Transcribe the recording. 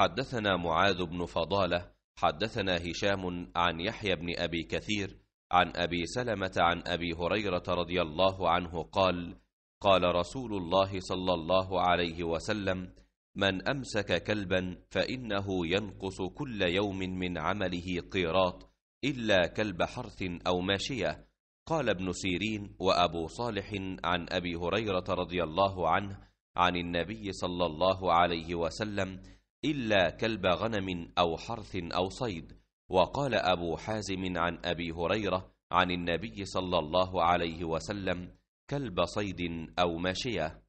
حدثنا معاذ بن فضالة حدثنا هشام عن يحيى بن أبي كثير عن أبي سلمة عن أبي هريرة رضي الله عنه قال قال رسول الله صلى الله عليه وسلم من أمسك كلبا فإنه ينقص كل يوم من عمله قيراط إلا كلب حرث أو ماشية قال ابن سيرين وأبو صالح عن أبي هريرة رضي الله عنه عن النبي صلى الله عليه وسلم إلا كلب غنم أو حرث أو صيد وقال أبو حازم عن أبي هريرة عن النبي صلى الله عليه وسلم كلب صيد أو ماشية